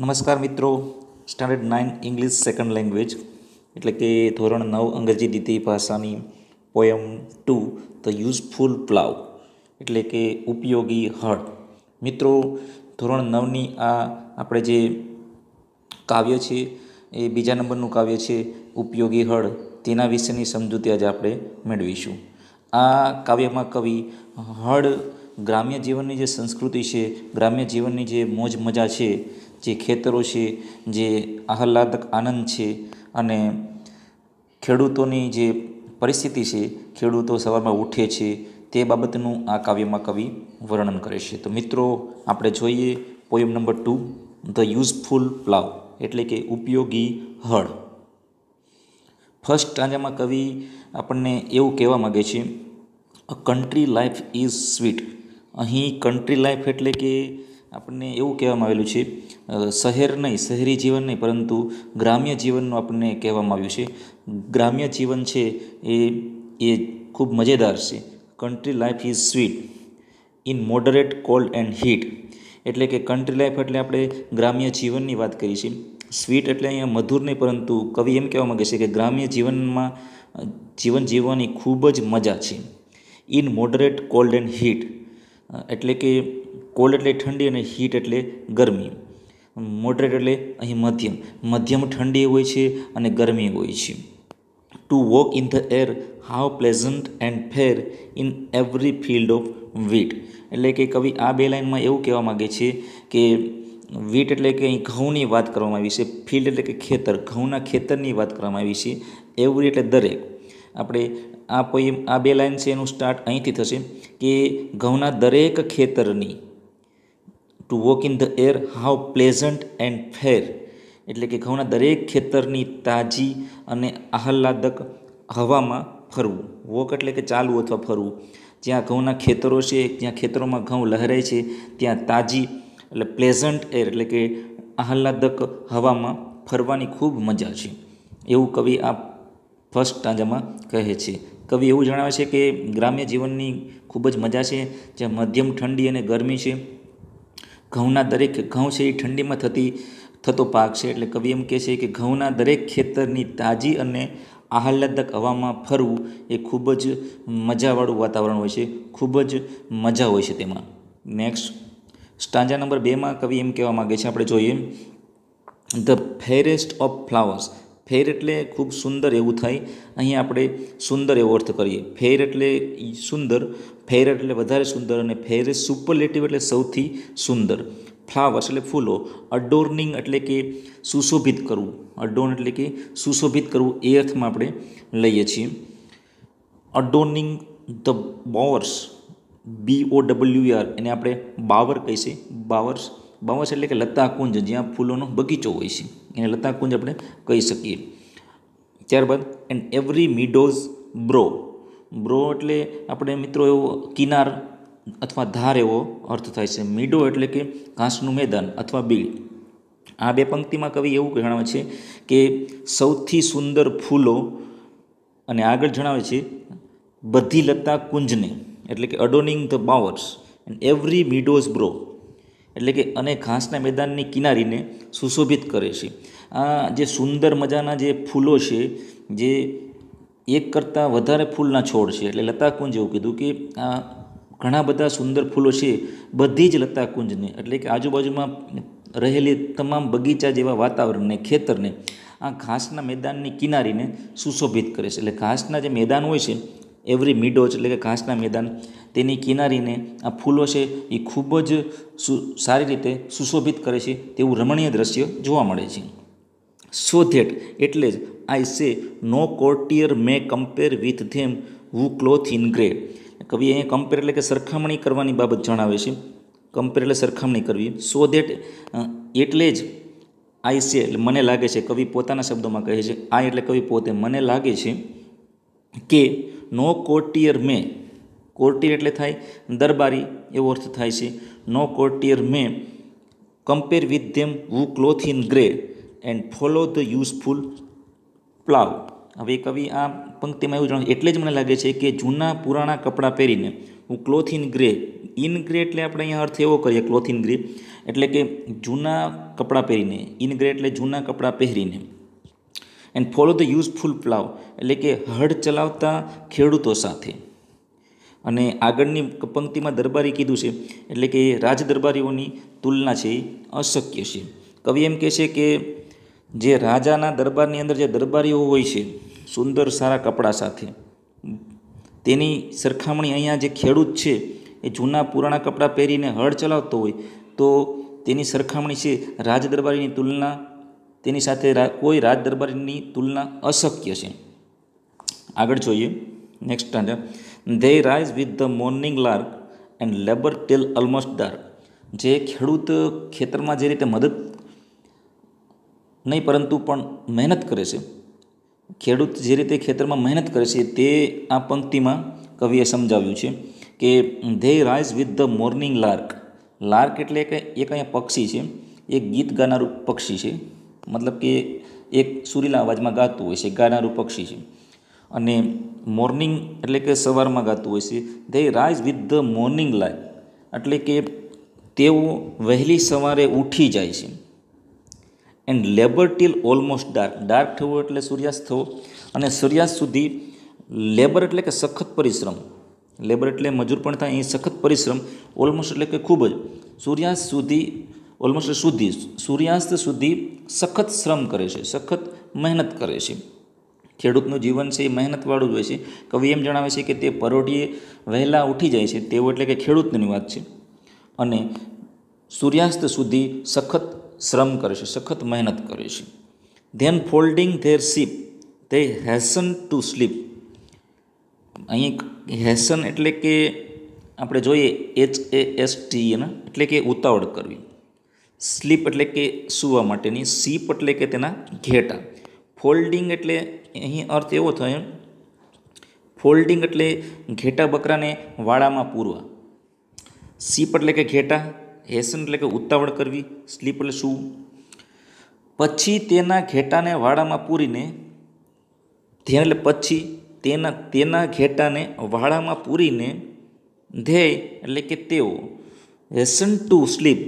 નમસ્કાર મિત્રો standard nine English second language એટલે કે ધોરણ નવ અંગ્રેજી દ્વિતીય ભાષાની poem two the useful plough એટલે કે ઉપયોગી હળ મિત્રો ધોરણ નવની આ આપણે જે કાવ્ય છે એ બીજા નંબરનું કાવ્ય છે ઉપયોગી હળ તેના વિશેની સમજૂતી આજે આપણે મેળવીશું આ કાવ્યમાં કવિ હળ ગ્રામ્ય જીવનની જે સંસ્કૃતિ છે ગ્રામ્ય જીવનની જે મોજ મજા છે જે ખેતરો છે જે આહલાદક આનંદ છે અને ખેડૂતોની જે પરિસ્થિતિ છે ખેડૂતો સવારમાં ઉઠે છે તે બાબતનું આ કાવ્યમાં કવિ વર્ણન કરે છે તો મિત્રો આપણે જોઈએ poem number two the useful plough એટલે કે ઉપયોગી હળ ફર્સ્ટ ટાંજામાં કવિ આપણને એવું કહેવા માગે છે કન્ટ્રી લાઈફ ઇઝ સ્વીટ અહીં કન્ટ્રી લાઈફ એટલે કે આપણને એવું કહેવામાં આવેલું છે શહેર નહીં શહેરી જીવન નહીં પરંતુ ગ્રામ્ય જીવનનું આપણને કહેવામાં આવ્યું છે ગ્રામ્ય જીવન છે એ એ ખૂબ મજેદાર છે country life is sweet in moderate cold and heat એટલે કે કન્ટ્રી લાઈફ એટલે આપણે ગ્રામ્ય જીવનની વાત કરી છે સ્વીટ એટલે અહીંયા મધુર નહીં પરંતુ કવિ એમ કહેવા માગે છે કે ગ્રામ્ય જીવનમાં જીવન જીવવાની ખૂબ જ મજા છે in moderate cold and heat એટલે કે કોલ્ડ એટલે ઠંડી અને હીટ એટલે ગરમી મોડરેટ એટલે અહીં મધ્યમ મધ્યમ ઠંડી હોય છે અને ગરમી હોય છે to walk in the air how pleasant and fair in every field of wheat એટલે કે કવિ આ બે લાઇનમાં એવું કહેવા માગે છે કે વીટ એટલે કે અહીં ઘઉંની વાત કરવામાં આવી છે ફિલ્ડ એટલે કે ખેતર ઘઉંના ખેતરની વાત કરવામાં આવી છે એવરી એટલે દરેક આપણે આ પોઈમ આ બે લાઇન છે એનું સ્ટાર્ટ અહીંથી થશે કે ઘઉંના દરેક ખેતરની to walk in the air how pleasant and fair એટલે કે ઘઉંના દરેક ખેતરની તાજી અને આહલાદક હવામાં ફરવું વોક એટલે કે ચાલવું અથવા ફરવું જ્યાં ઘઉંના ખેતરો છે જ્યાં ખેતરોમાં ઘઉં લહેરાય છે ત્યાં તાજી એટલે પ્લેઝન્ટ એર એટલે કે આહલાદક હવામાં ફરવાની ખૂબ મજા છે એવું કવિ આ ફર્સ્ટ ટાંજામાં કહે છે કવિ એવું જણાવે છે કે ગ્રામ્ય જીવનની ખૂબ જ મજા છે જ્યાં મધ્યમ ઠંડી અને ગરમી છે ઘઉંના દરેક ઘઉં છે એ ઠંડીમાં થતી થતો પાક છે એટલે કવિ એમ કહે છે કે ઘઉંના દરેક ખેતરની તાજી અને આહલાદક હવામાં ફરવું એ ખૂબ જ મજાવાળું વાતાવરણ હોય છે ખૂબ જ મજા હોય છે તેમાં નેક્સ્ટ સ્ટાંજા નંબર બેમાં કવિ એમ કહેવા માગે છે આપણે જોઈએ the fairest of flowers fair એટલે ખૂબ સુંદર એવું થાય અહીં આપણે સુંદર એવો અર્થ કરીએ ફેર એટલે સુંદર ફેર એટલે વધારે સુંદર અને ફેર સુપરલેટિવ એટલે સૌથી સુંદર ફ્લાવર્સ એટલે ફૂલો અડોર્નિંગ એટલે કે સુશોભિત કરવું અડોર્ન એટલે કે સુશોભિત કરવું એ અર્થમાં આપણે લઈએ છીએ adorning the bowers B O W R એને આપણે બાવર કહીશું બાવર્સ બાવર્સ એટલે કે લતા કુંજ જ્યાં ફૂલોનો બગીચો હોય છે એને લતાકુંજ આપણે કહી શકીએ ત્યારબાદ and every meadows brow brow એટલે આપણે મિત્રો એવો કિનાર અથવા ધાર એવો અર્થ થાય છે મીડો એટલે કે ઘાસનું મેદાન અથવા બીડ આ બે પંક્તિમાં કવિ એવું જણાવે છે કે સૌથી સુંદર ફૂલો અને આગળ જણાવે છે બધી લતા કુંજને એટલે કે adorning the bowers and every meadows brow એટલે કે અને ઘાસના મેદાનની કિનારીને સુશોભિત કરે છે આ જે સુંદર મજાના જે ફૂલો છે જે એક કરતાં વધારે ફૂલના છોડ છે એટલે લતાકુંજ એવું કીધું કે આ ઘણા બધા સુંદર ફૂલો છે બધી જ લતાકુંજને એટલે કે આજુબાજુમાં રહેલી તમામ બગીચા જેવા વાતાવરણને ખેતરને આ ઘાસના મેદાનની કિનારીને સુશોભિત કરે છે એટલે ઘાસના જે મેદાન હોય છે એવરી મીડોજ એટલે કે ઘાસના મેદાન તેની કિનારીને આ ફૂલો છે એ ખૂબ જ સુ સારી રીતે સુશોભિત કરે છે તેવું રમણીય દ્રશ્ય જોવા મળે છે સો ધેટ એટલે જ I say no courtier may compare with them who cloth in grey કવિ અહીંયા કમ્પેર એટલે કે સરખામણી કરવાની બાબત જણાવે છે કમ્પેર એટલે સરખામણી કરવી સો ધેટ એટલે જ આઈ સે એટલે મને લાગે છે કવિ પોતાના શબ્દોમાં કહે છે આ એટલે કવિ પોતે મને લાગે છે કે નો કોર્ટિયર મેં કોર્ટિયર એટલે થાય દરબારી એવો અર્થ થાય છે no courtier may compare with them who cloth in grey and follow the useful plough હવે કવિ આ પંક્તિમાં એવું જણાવે એટલે જ મને લાગે છે કે જૂના પુરાણા કપડાં પહેરીને હું cloth in grey in grey એટલે આપણે અહીંયા અર્થ એવો કરીએ ક્લોથ ઇન ગ્રે એટલે કે જૂના કપડાં પહેરીને ઇન ગ્રે એટલે જૂના કપડાં પહેરીને and follow the useful plough એટલે કે હળ ચલાવતા ખેડૂતો સાથે અને આગળની પંક્તિમાં દરબારી કીધું છે એટલે કે રાજ દરબારીઓની તુલના છે એ અશક્ય છે કવિ એમ કહે છે કે જે રાજાના દરબારની અંદર જે દરબારીઓ હોય છે સુંદર સારા કપડાં સાથે તેની સરખામણી અહીંયા જે ખેડૂત છે એ જૂના પુરાણા કપડાં પહેરીને હળ ચલાવતો હોય તો તેની સરખામણી છે રાજ દરબારીની તુલના તેની સાથે કોઈ રાજ દરબારની તુલના અશક્ય છે આગળ જોઈએ next they rise with the morning lark and labour till almost dark જે ખેડૂત ખેતરમાં જે રીતે મદદ નહીં પરંતુ પણ મહેનત કરે છે ખેડૂત જે રીતે ખેતરમાં મહેનત કરે છે તે આ પંક્તિમાં કવિએ સમજાવ્યું છે કે they rise with the morning lark lark એટલે કે એક અહીંયા પક્ષી છે એ ગીત ગાનારું પક્ષી છે મતલબ કે એક સુરીલા અવાજમાં ગાતું હોય છે ગાનારું પક્ષી છે અને મોર્નિંગ એટલે કે સવારમાં ગાતું હોય છે they rise with the morning light એટલે કે તેઓ વહેલી સવારે ઉઠી જાય છે and labour till almost dark dark થવો એટલે સૂર્યાસ્ત થવો અને સૂર્યાસ્ત સુધી લેબર એટલે કે સખત પરિશ્રમ લેબર એટલે મજૂર પણ થાય એ સખત પરિશ્રમ ઓલમોસ્ટ એટલે કે ખૂબ જ સૂર્યાસ્ત સુધી ઓલમોસ્ટ સુધી સૂર્યાસ્ત સુધી સખત શ્રમ કરે છે સખત મહેનત કરે છે ખેડૂતનું જીવન છે એ મહેનતવાળું જ હોય છે કવિ એમ જણાવે છે કે તે પરોઢીએ વહેલા ઉઠી જાય છે તેવું એટલે કે ખેડૂતની વાત છે અને સૂર્યાસ્ત સુધી સખત શ્રમ કરે છે સખત મહેનત કરે છે ધેન ફોલ્ડિંગ ધેર શીપ તે હેસન ટુ સ્લીપ અહીં હેસન એટલે કે આપણે જોઈએ એચ એ એસ ટી એના એટલે કે ઉતાવળ કરવી સ્લીપ એટલે કે સૂવા માટેની સીપ એટલે કે તેના ઘેટા ફોલ્ડિંગ એટલે અહીં અર્થ એવો થયો ફોલ્ડિંગ એટલે ઘેટા બકરાને વાળામાં પૂરવા સીપ એટલે કે ઘેટા હેસન એટલે કે ઉતાવળ કરવી સ્લીપ એટલે સૂવું પછી તેના ઘેટાને વાળામાં પૂરીને ધ્યાન એટલે પછી તેના તેના ઘેટાને વાળામાં પૂરીને ધ્યેય એટલે કે તેઓ હેસન ટુ સ્લીપ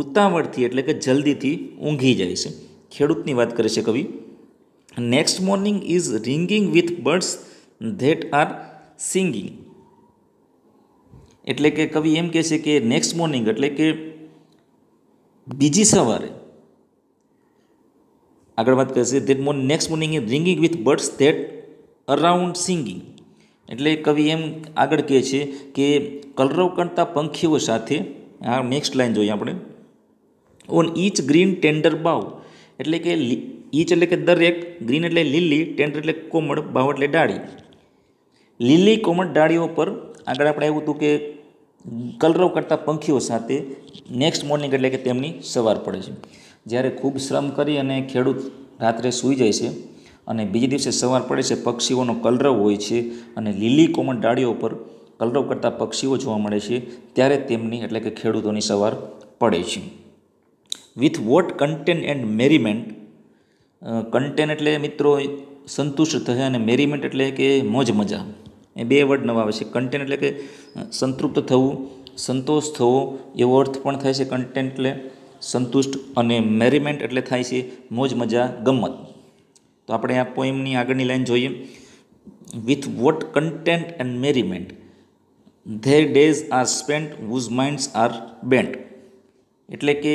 ઉતાવળથી એટલે કે જલ્દીથી ઊંઘી જાય છે ખેડૂતની વાત કરે છે કવિ next morning is ringing with birds that are singing એટલે કે કવિ એમ કહે છે કે નેક્સ્ટ મોર્નિંગ એટલે કે બીજી સવારે આગળ વાત કરે છે that morning next morning is ringing with birds that around singing એટલે કવિ એમ આગળ કહે છે કે કલરવ કરતા પંખીઓ સાથે આ નેક્સ્ટ લાઈન જોઈએ આપણે on each green tender bough એટલે કે ઈચ એટલે કે દરેક ગ્રીન એટલે લીલી ટેન્ડર એટલે કોમળ બાવ એટલે ડાળી લીલી કોમળ ડાળીઓ પર આગળ આપણે આવ્યું હતું કે કલરવ કરતાં પંખીઓ સાથે નેક્સ્ટ મોર્નિંગ એટલે કે તેમની સવાર પડે છે જ્યારે ખૂબ શ્રમ કરી અને ખેડૂત રાત્રે સૂઈ જાય છે અને બીજે દિવસે સવાર પડે છે પક્ષીઓનો કલરવ હોય છે અને લીલી કોમળ ડાળીઓ પર કલરવ કરતાં પક્ષીઓ જોવા મળે છે ત્યારે તેમની એટલે કે ખેડૂતોની સવાર પડે છે with what content and merriment content એટલે મિત્રો સંતુષ્ટ થયા અને મેરીમેન્ટ એટલે કે મોજ મજા એ બે વર્ડ નવા આવે છે કન્ટેન એટલે કે સંતૃપ્ત થવું સંતોષ થવો એવો અર્થ પણ થાય છે કન્ટેન એટલે સંતુષ્ટ અને મેરીમેન્ટ એટલે થાય છે મોજ મજા ગમત તો આપણે આ પોઈમની આગળની લાઈન જોઈએ with what content and merriment their days are spent whose minds are bent એટલે કે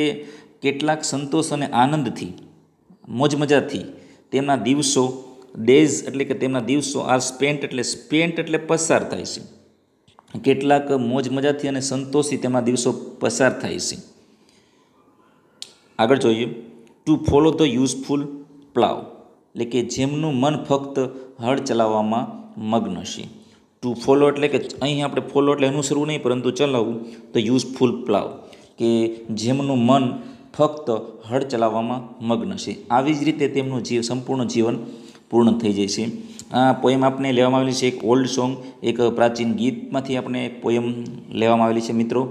કેટલાક સંતોષ અને આનંદથી મોજ મજાથી તેમના દિવસો ડેઝ એટલે કે તેમના દિવસો આર સ્પેન્ટ એટલે સ્પેન્ટ એટલે પસાર થાય છે કેટલાક મોજ મજાથી અને સંતોષથી તેમના દિવસો પસાર થાય છે આગળ જોઈએ to follow the useful plough એટલે કે જેમનું મન ફક્ત હળ ચલાવવામાં મગ્ન છે ટુ ફોલો એટલે કે અહીં આપણે ફોલો એટલે અનુસરવું નહીં પરંતુ ચલાવવું તો યુઝફુલ પ્લાવ કે જેમનું મન ફક્ત હળ ચલાવવામાં મગ્ન છે આવી જ રીતે તેમનું જીવ સંપૂર્ણ જીવન પૂર્ણ થઈ જાય છે આ પોયમ આપણે લેવામાં આવેલી છે એક ઓલ્ડ સોંગ એક પ્રાચીન ગીતમાંથી આપણે એક પોયમ લેવામાં આવેલી છે મિત્રો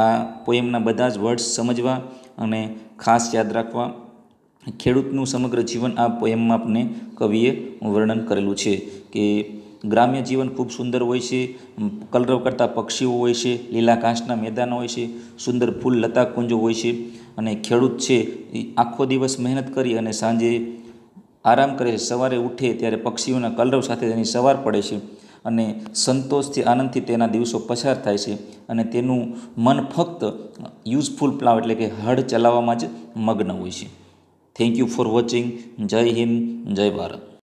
આ પોયમના બધા જ વર્ડ્સ સમજવા અને ખાસ યાદ રાખવા ખેડૂતનું સમગ્ર જીવન આ પોયમમાં આપણે કવિએ વર્ણન કરેલું છે કે ગ્રામ્ય જીવન ખૂબ સુંદર હોય છે કલરવ કરતા પક્ષીઓ હોય છે લીલા ઘાસના મેદાનો હોય છે સુંદર ફૂલ લતા કુંજો હોય છે અને ખેડૂત છે એ આખો દિવસ મહેનત કરી અને સાંજે આરામ કરે છે સવારે ઉઠે ત્યારે પક્ષીઓના કલરવ સાથે તેની સવાર પડે છે અને સંતોષથી આનંદથી તેના દિવસો પસાર થાય છે અને તેનું મન ફક્ત યુઝફુલ પ્લાવ એટલે કે હળ ચલાવવામાં જ મગ્ન હોય છે થેન્ક યુ ફોર વોચિંગ જય હિન્દ જય ભારત